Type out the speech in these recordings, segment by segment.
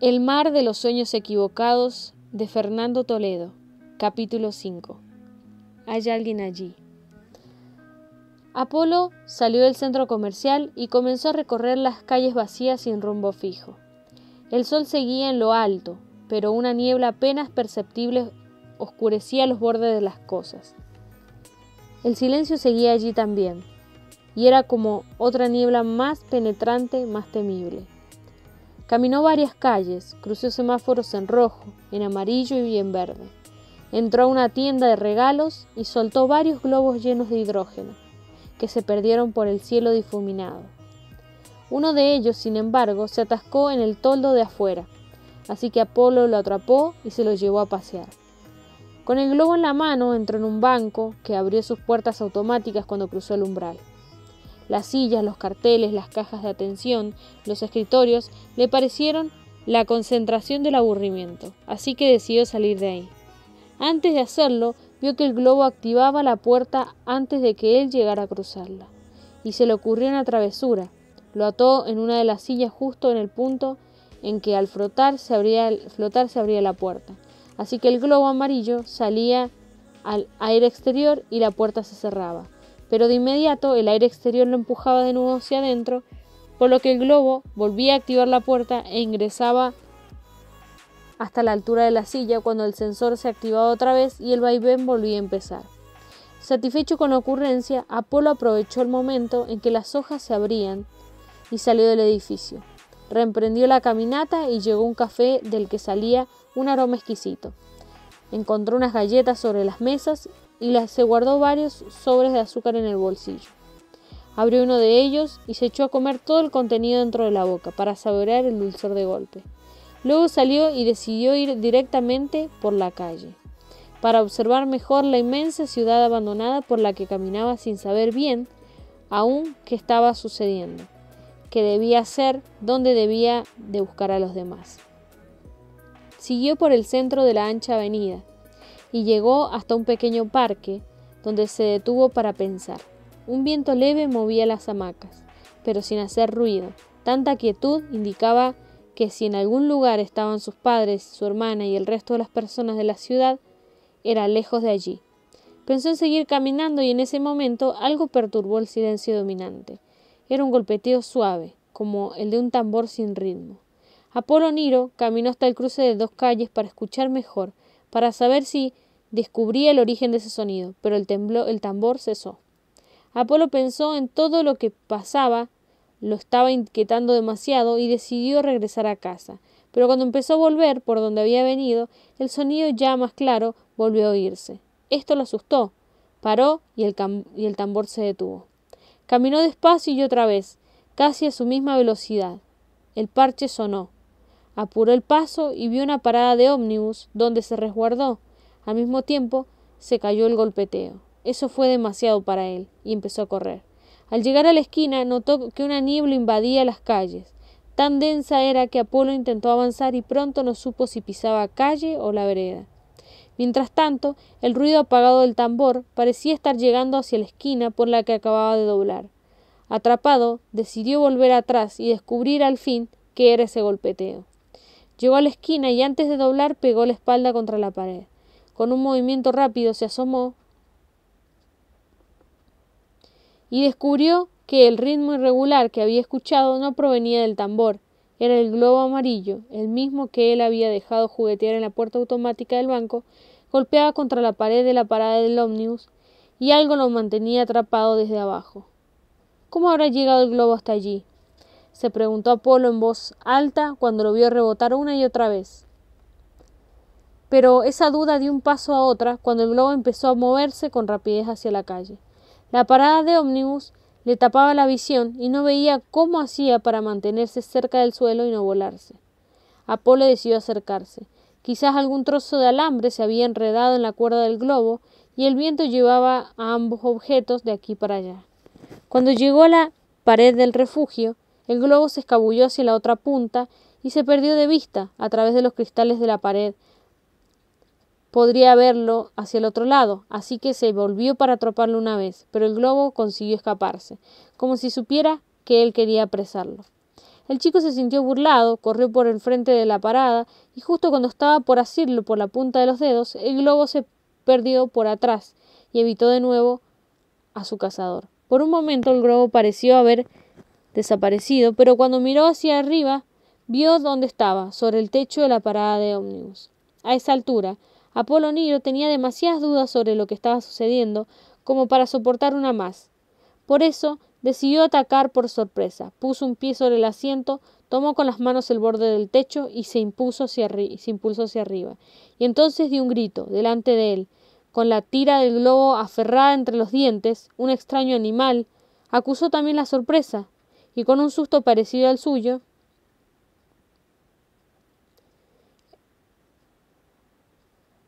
El mar de los sueños equivocados de Fernando Toledo, capítulo 5. Hay alguien allí. Apolo salió del centro comercial y comenzó a recorrer las calles vacías sin rumbo fijo. El sol seguía en lo alto, pero una niebla apenas perceptible oscurecía los bordes de las cosas. El silencio seguía allí también, y era como otra niebla más penetrante, más temible. Caminó varias calles, cruzó semáforos en rojo, en amarillo y en verde. Entró a una tienda de regalos y soltó varios globos llenos de hidrógeno, que se perdieron por el cielo difuminado. Uno de ellos, sin embargo, se atascó en el toldo de afuera, así que Apolo lo atrapó y se lo llevó a pasear. Con el globo en la mano entró en un banco que abrió sus puertas automáticas cuando cruzó el umbral. Las sillas, los carteles, las cajas de atención, los escritorios, le parecieron la concentración del aburrimiento, así que decidió salir de ahí. Antes de hacerlo, vio que el globo activaba la puerta antes de que él llegara a cruzarla, y se le ocurrió una travesura. Lo ató en una de las sillas justo en el punto en que al frotar flotar se abría la puerta. Así que el globo amarillo salía al aire exterior y la puerta se cerraba pero de inmediato el aire exterior lo empujaba de nuevo hacia adentro, por lo que el globo volvía a activar la puerta e ingresaba hasta la altura de la silla cuando el sensor se activaba otra vez y el vaivén volvía a empezar. Satisfecho con la ocurrencia, Apolo aprovechó el momento en que las hojas se abrían y salió del edificio. Reemprendió la caminata y llegó a un café del que salía un aroma exquisito. Encontró unas galletas sobre las mesas y se guardó varios sobres de azúcar en el bolsillo. Abrió uno de ellos y se echó a comer todo el contenido dentro de la boca para saborear el dulzor de golpe. Luego salió y decidió ir directamente por la calle, para observar mejor la inmensa ciudad abandonada por la que caminaba sin saber bien aún qué estaba sucediendo, qué debía ser dónde debía de buscar a los demás. Siguió por el centro de la ancha avenida, y llegó hasta un pequeño parque, donde se detuvo para pensar. Un viento leve movía las hamacas, pero sin hacer ruido. Tanta quietud indicaba que si en algún lugar estaban sus padres, su hermana y el resto de las personas de la ciudad, era lejos de allí. Pensó en seguir caminando y en ese momento algo perturbó el silencio dominante. Era un golpeteo suave, como el de un tambor sin ritmo. Apolo Niro caminó hasta el cruce de dos calles para escuchar mejor, para saber si descubría el origen de ese sonido, pero el, tambor cesó. Apolo pensó en todo lo que pasaba, lo estaba inquietando demasiado y decidió regresar a casa. Pero cuando empezó a volver por donde había venido, el sonido ya más claro volvió a oírse. Esto lo asustó. Paró y y el tambor se detuvo. Caminó despacio y otra vez, casi a su misma velocidad. El parche sonó. Apuró el paso y vio una parada de ómnibus donde se resguardó. Al mismo tiempo se cayó el golpeteo. Eso fue demasiado para él y empezó a correr. Al llegar a la esquina notó que una niebla invadía las calles. Tan densa era que Apolo intentó avanzar y pronto no supo si pisaba calle o la vereda. Mientras tanto, el ruido apagado del tambor parecía estar llegando hacia la esquina por la que acababa de doblar. Atrapado, decidió volver atrás y descubrir al fin qué era ese golpeteo. Llegó a la esquina y antes de doblar pegó la espalda contra la pared. Con un movimiento rápido se asomó y descubrió que el ritmo irregular que había escuchado no provenía del tambor, era el globo amarillo, el mismo que él había dejado juguetear en la puerta automática del banco, golpeaba contra la pared de la parada del ómnibus, y algo lo mantenía atrapado desde abajo. ¿Cómo habrá llegado el globo hasta allí? se preguntó Apolo en voz alta cuando lo vio rebotar una y otra vez. Pero esa duda dio un paso a otra cuando el globo empezó a moverse con rapidez hacia la calle. La parada de ómnibus le tapaba la visión y no veía cómo hacía para mantenerse cerca del suelo y no volarse. Apolo decidió acercarse. Quizás algún trozo de alambre se había enredado en la cuerda del globo y el viento llevaba a ambos objetos de aquí para allá. Cuando llegó a la pared del refugio, el globo se escabulló hacia la otra punta y se perdió de vista a través de los cristales de la pared. Podría verlo hacia el otro lado, así que se volvió para atraparlo una vez, pero el globo consiguió escaparse, como si supiera que él quería apresarlo. El chico se sintió burlado, corrió por el frente de la parada y justo cuando estaba por asirlo por la punta de los dedos, el globo se perdió por atrás y evitó de nuevo a su cazador. Por un momento el globo pareció haber desaparecido, pero cuando miró hacia arriba, vio dónde estaba, sobre el techo de la parada de ómnibus. A esa altura, Apolo Niro tenía demasiadas dudas sobre lo que estaba sucediendo como para soportar una más. Por eso, decidió atacar por sorpresa. Puso un pie sobre el asiento, tomó con las manos el borde del techo y se, impuso hacia se impulsó hacia arriba. Y entonces dio un grito, delante de él, con la tira del globo aferrada entre los dientes, un extraño animal, acusó también la sorpresa, y con un susto parecido al suyo,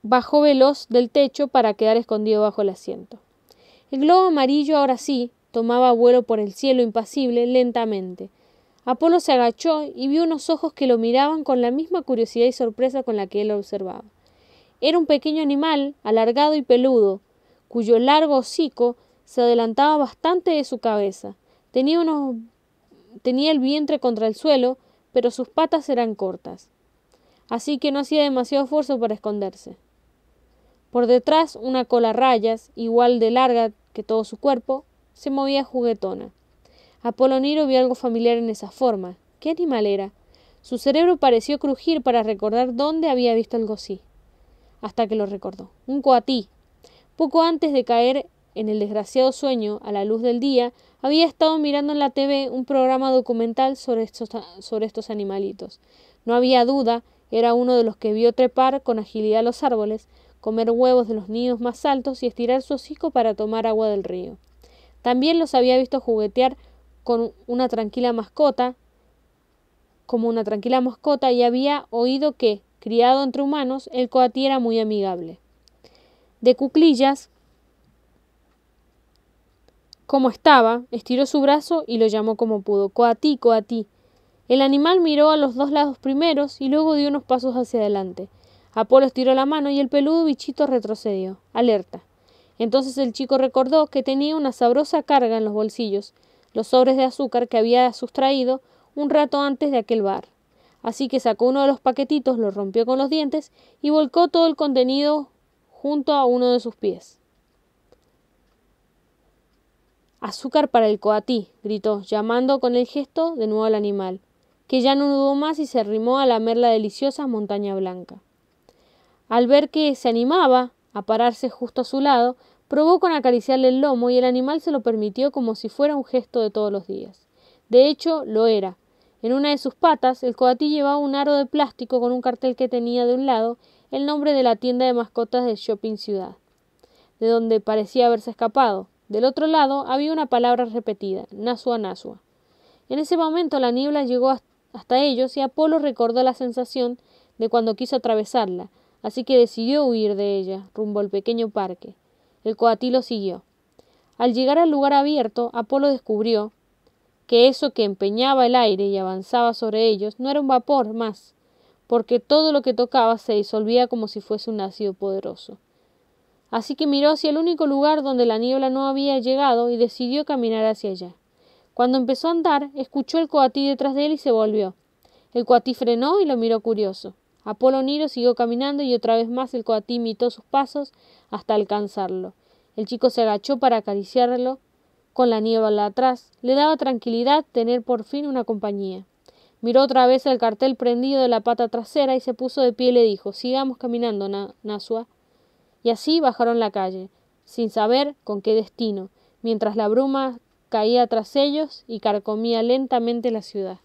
bajó veloz del techo para quedar escondido bajo el asiento. El globo amarillo ahora sí tomaba vuelo por el cielo impasible lentamente. Apolo se agachó y vio unos ojos que lo miraban con la misma curiosidad y sorpresa con la que él lo observaba. Era un pequeño animal, alargado y peludo, cuyo largo hocico se adelantaba bastante de su cabeza. Tenía unos tenía el vientre contra el suelo, pero sus patas eran cortas, así que no hacía demasiado esfuerzo para esconderse. Por detrás, una cola rayas, igual de larga que todo su cuerpo, se movía juguetona. Apoloniro vio algo familiar en esa forma. ¿Qué animal era? Su cerebro pareció crujir para recordar dónde había visto algo así. Hasta que lo recordó. Un coatí. Poco antes de caer en el desgraciado sueño, a la luz del día, había estado mirando en la TV un programa documental sobre estos, sobre estos animalitos. No había duda, era uno de los que vio trepar con agilidad los árboles, comer huevos de los nidos más altos y estirar su hocico para tomar agua del río. También los había visto juguetear con una tranquila mascota, como una tranquila mascota, y había oído que, criado entre humanos, el coati era muy amigable. De cuclillas, como estaba, estiró su brazo y lo llamó como pudo. Coatí, coatí. El animal miró a los dos lados primeros y luego dio unos pasos hacia adelante. Apolo estiró la mano y el peludo bichito retrocedió, alerta. Entonces el chico recordó que tenía una sabrosa carga en los bolsillos, los sobres de azúcar que había sustraído un rato antes de aquel bar. Así que sacó uno de los paquetitos, lo rompió con los dientes y volcó todo el contenido junto a uno de sus pies. Azúcar para el coatí, gritó, llamando con el gesto de nuevo al animal, que ya no dudó más y se arrimó a lamer la deliciosa montaña blanca. Al ver que se animaba a pararse justo a su lado, probó con acariciarle el lomo y el animal se lo permitió como si fuera un gesto de todos los días. De hecho, lo era. En una de sus patas, el coatí llevaba un aro de plástico con un cartel que tenía de un lado el nombre de la tienda de mascotas de Shopping Ciudad, de donde parecía haberse escapado. Del otro lado había una palabra repetida, Nasua Nasua. En ese momento la niebla llegó hasta ellos y Apolo recordó la sensación de cuando quiso atravesarla, así que decidió huir de ella, rumbo al pequeño parque. El coatilo siguió. Al llegar al lugar abierto, Apolo descubrió que eso que empeñaba el aire y avanzaba sobre ellos no era un vapor más, porque todo lo que tocaba se disolvía como si fuese un ácido poderoso. Así que miró hacia el único lugar donde la niebla no había llegado y decidió caminar hacia allá. Cuando empezó a andar, escuchó el coatí detrás de él y se volvió. El coatí frenó y lo miró curioso. Apolo Niro siguió caminando y otra vez más el coatí imitó sus pasos hasta alcanzarlo. El chico se agachó para acariciarlo con la niebla atrás. Le daba tranquilidad tener por fin una compañía. Miró otra vez el cartel prendido de la pata trasera y se puso de pie y le dijo Sigamos caminando, Nasua y así bajaron la calle, sin saber con qué destino, mientras la bruma caía tras ellos y carcomía lentamente la ciudad.